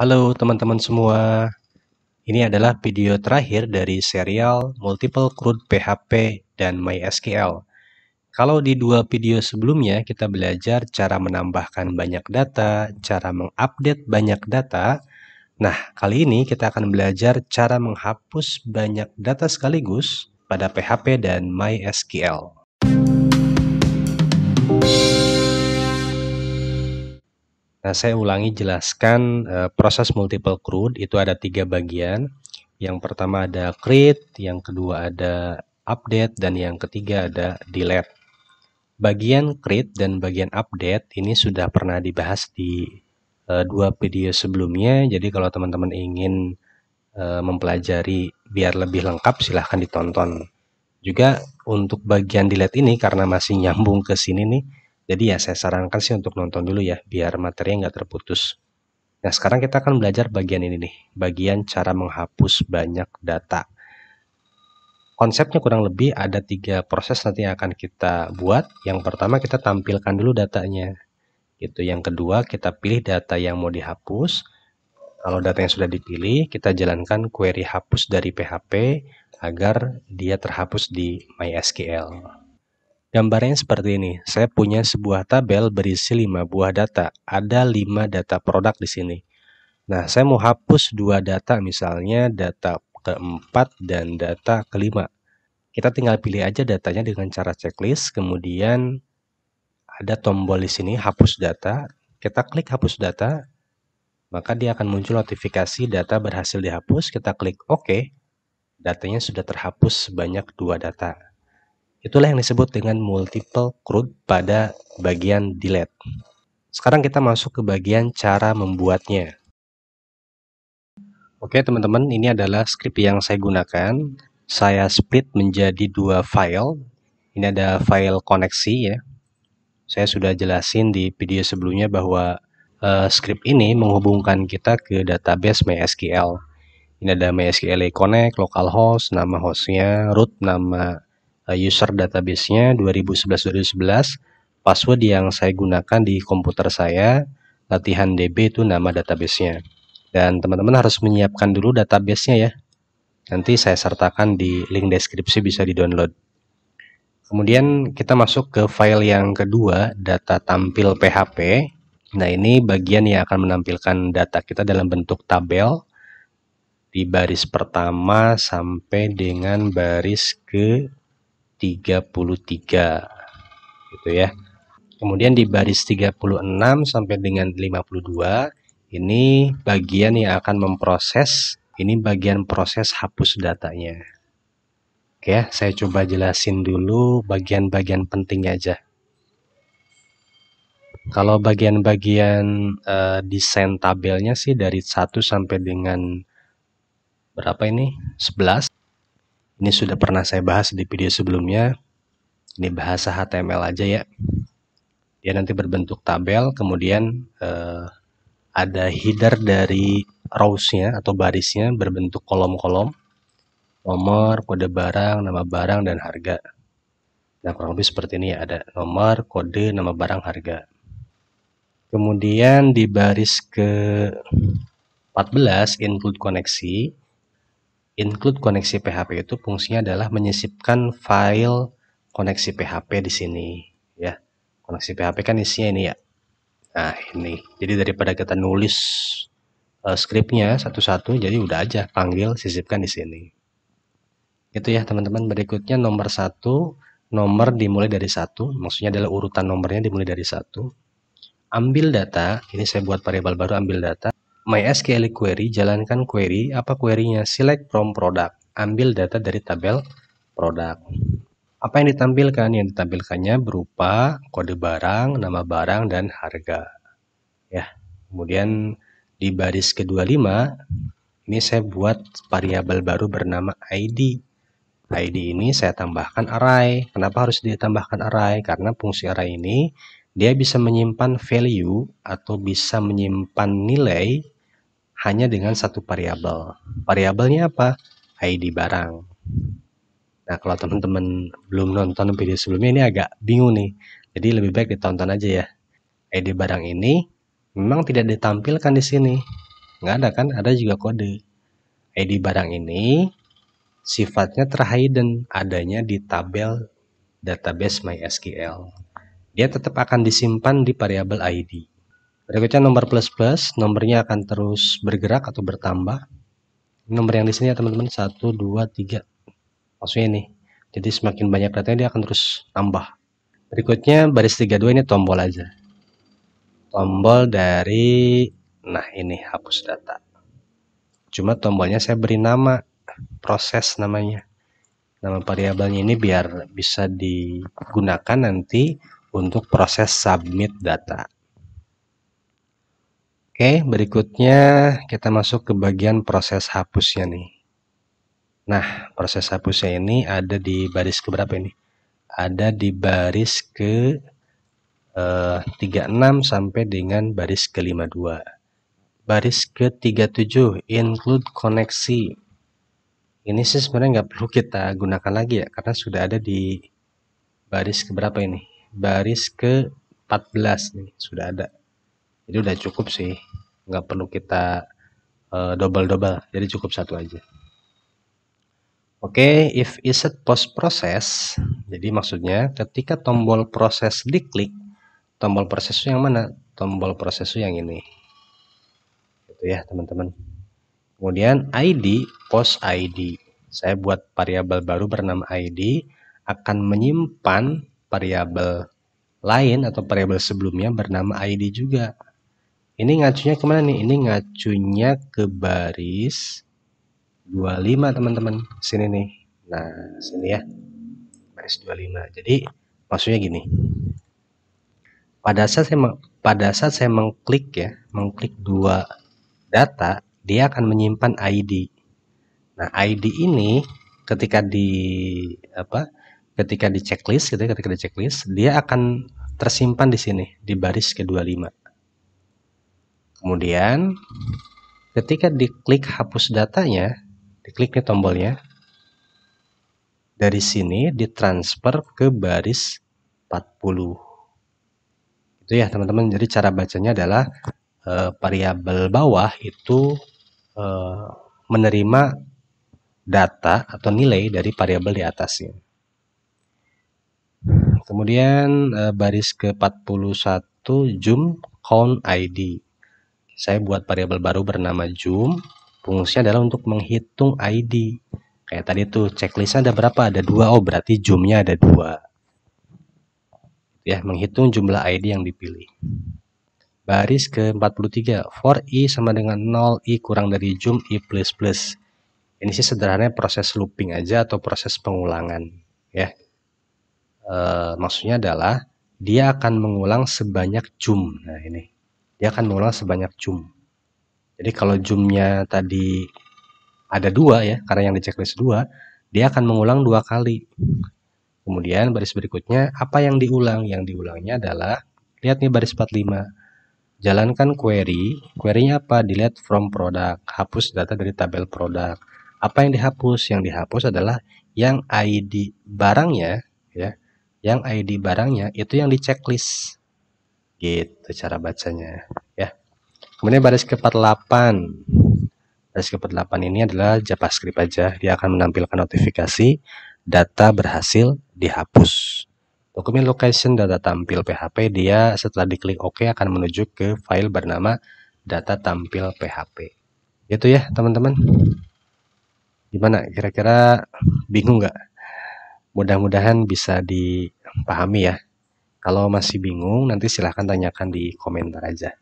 Halo teman-teman semua. Ini adalah video terakhir dari serial Multiple Crude PHP dan MySQL. Kalau di dua video sebelumnya kita belajar cara menambahkan banyak data, cara mengupdate banyak data. Nah, kali ini kita akan belajar cara menghapus banyak data sekaligus pada PHP dan MySQL. Nah, saya ulangi jelaskan e, proses multiple crude itu ada tiga bagian. Yang pertama ada create, yang kedua ada update, dan yang ketiga ada delete. Bagian create dan bagian update ini sudah pernah dibahas di e, dua video sebelumnya. Jadi kalau teman-teman ingin e, mempelajari biar lebih lengkap silahkan ditonton. Juga untuk bagian delete ini karena masih nyambung ke sini nih, jadi ya saya sarankan sih untuk nonton dulu ya, biar materinya nggak terputus. Nah sekarang kita akan belajar bagian ini nih, bagian cara menghapus banyak data. Konsepnya kurang lebih ada tiga proses nanti yang akan kita buat. Yang pertama kita tampilkan dulu datanya. Gitu. Yang kedua kita pilih data yang mau dihapus. Kalau data yang sudah dipilih, kita jalankan query hapus dari PHP agar dia terhapus di MySQL. Gambarnya seperti ini. Saya punya sebuah tabel berisi 5 buah data. Ada 5 data produk di sini. Nah, saya mau hapus dua data misalnya data keempat dan data kelima. Kita tinggal pilih aja datanya dengan cara checklist, kemudian ada tombol di sini hapus data. Kita klik hapus data, maka dia akan muncul notifikasi data berhasil dihapus. Kita klik OK. Datanya sudah terhapus sebanyak dua data. Itulah yang disebut dengan multiple crude pada bagian delete. Sekarang kita masuk ke bagian cara membuatnya. Oke teman-teman, ini adalah script yang saya gunakan. Saya split menjadi dua file. Ini ada file koneksi ya. Saya sudah jelasin di video sebelumnya bahwa uh, script ini menghubungkan kita ke database MySQL. Ini ada MySQL Connect, localhost, nama hostnya, root, nama Eh, user database-nya 2011-2011, password yang saya gunakan di komputer saya, latihan DB itu nama database-nya. Dan teman-teman harus menyiapkan dulu database-nya ya. Nanti saya sertakan di link deskripsi bisa di-download. Kemudian kita masuk ke file yang kedua, data tampil PHP. Nah, ini bagian yang akan menampilkan data kita dalam bentuk tabel di baris pertama sampai dengan baris ke 33 gitu ya kemudian di baris 36 sampai dengan 52 ini bagian yang akan memproses ini bagian proses hapus datanya Oke ya, saya coba jelasin dulu bagian-bagian pentingnya aja. Kalau bagian-bagian uh, desain tabelnya sih dari 1 sampai dengan berapa ini? 11. Ini sudah pernah saya bahas di video sebelumnya. Ini bahasa HTML aja ya. Dia nanti berbentuk tabel, kemudian eh, ada header dari rowsnya atau barisnya berbentuk kolom-kolom. Nomor, kode barang, nama barang, dan harga. Nah, kurang lebih seperti ini ya, ada nomor, kode, nama barang, harga. Kemudian di baris ke 14 include koneksi include koneksi PHP itu fungsinya adalah menyisipkan file koneksi PHP di sini ya. Koneksi PHP kan isinya ini ya. Nah, ini. Jadi daripada kita nulis uh, eh, scriptnya satu-satu jadi udah aja panggil sisipkan di sini. Itu ya teman-teman berikutnya nomor satu nomor dimulai dari satu maksudnya adalah urutan nomornya dimulai dari satu ambil data ini saya buat variabel baru ambil data MySQL query jalankan query apa querynya select from product ambil data dari tabel produk apa yang ditampilkan yang ditampilkannya berupa kode barang nama barang dan harga ya kemudian di baris ke-25 ini saya buat variabel baru bernama ID ID ini saya tambahkan array kenapa harus ditambahkan array karena fungsi array ini dia bisa menyimpan value atau bisa menyimpan nilai hanya dengan satu variabel. Variabelnya apa? ID barang. Nah, kalau teman-teman belum nonton video sebelumnya ini agak bingung nih. Jadi lebih baik ditonton aja ya. ID barang ini memang tidak ditampilkan di sini. Nggak ada kan? Ada juga kode. ID barang ini sifatnya terhidden adanya di tabel database MySQL. Dia tetap akan disimpan di variabel ID. Berikutnya nomor plus plus, nomornya akan terus bergerak atau bertambah. Nomor yang di sini ya teman-teman 1 2 3. Maksudnya ini. Jadi semakin banyak datanya dia akan terus tambah. Berikutnya baris 32 ini tombol aja. Tombol dari nah ini hapus data. Cuma tombolnya saya beri nama proses namanya. Nama variabelnya ini biar bisa digunakan nanti untuk proses submit data. Oke, berikutnya kita masuk ke bagian proses hapusnya nih. Nah, proses hapusnya ini ada di baris keberapa ini? Ada di baris ke eh, 36 sampai dengan baris ke 52. Baris ke 37, include koneksi. Ini sih sebenarnya nggak perlu kita gunakan lagi ya, karena sudah ada di baris keberapa ini? Baris ke 14 nih, sudah ada jadi udah cukup sih nggak perlu kita uh, double-double jadi cukup satu aja Oke, okay, if set post process, jadi maksudnya ketika tombol proses diklik, tombol proses yang mana? Tombol proses yang ini. Gitu ya, teman-teman. Kemudian ID post ID. Saya buat variabel baru bernama ID akan menyimpan variabel lain atau variabel sebelumnya bernama ID juga. Ini ngacunya kemana nih? Ini ngacunya ke baris 25 teman-teman. Sini nih. Nah, sini ya. Baris 25. Jadi maksudnya gini. Pada saat saya pada saat saya mengklik ya, mengklik dua data, dia akan menyimpan ID. Nah, ID ini ketika di apa? Ketika di checklist gitu, ya, ketika di checklist, dia akan tersimpan di sini di baris ke-25. Kemudian ketika diklik hapus datanya, diklik nih tombolnya. Dari sini ditransfer ke baris 40. Itu ya teman-teman. Jadi cara bacanya adalah e, variabel bawah itu e, menerima data atau nilai dari variabel di atasnya. Kemudian e, baris ke 41 zoom count ID saya buat variabel baru bernama zoom fungsinya adalah untuk menghitung ID kayak tadi tuh checklistnya ada berapa ada dua oh berarti zoomnya ada dua gitu ya menghitung jumlah ID yang dipilih baris ke 43 for i sama dengan 0 i kurang dari zoom i plus plus ini sih sederhananya proses looping aja atau proses pengulangan ya e, maksudnya adalah dia akan mengulang sebanyak zoom nah ini dia akan mengulang sebanyak jum. Jadi kalau jumnya tadi ada dua ya, karena yang di checklist dua, dia akan mengulang dua kali. Kemudian baris berikutnya, apa yang diulang? Yang diulangnya adalah, lihat nih baris 45. Jalankan query, querynya apa? Delete from product, hapus data dari tabel produk. Apa yang dihapus? Yang dihapus adalah yang ID barangnya, ya, yang ID barangnya itu yang di checklist gitu cara bacanya ya kemudian baris ke 48 baris ke 48 ini adalah JavaScript aja dia akan menampilkan notifikasi data berhasil dihapus dokumen location data tampil PHP dia setelah diklik OK akan menuju ke file bernama data tampil PHP gitu ya teman-teman gimana kira-kira bingung nggak mudah-mudahan bisa dipahami ya kalau masih bingung, nanti silahkan tanyakan di komentar aja.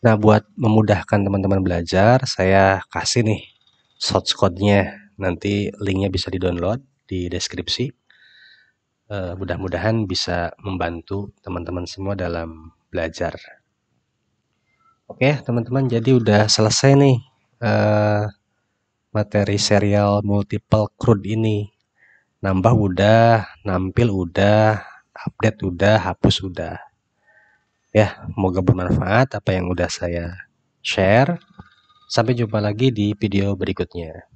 Nah, buat memudahkan teman-teman belajar, saya kasih nih source code-nya. Nanti linknya bisa di-download di deskripsi. Uh, eh, Mudah-mudahan bisa membantu teman-teman semua dalam belajar. Oke, teman-teman, jadi udah selesai nih uh, materi serial multiple crude ini. Nambah udah, nampil udah, update udah, hapus udah. Ya, semoga bermanfaat apa yang udah saya share. Sampai jumpa lagi di video berikutnya.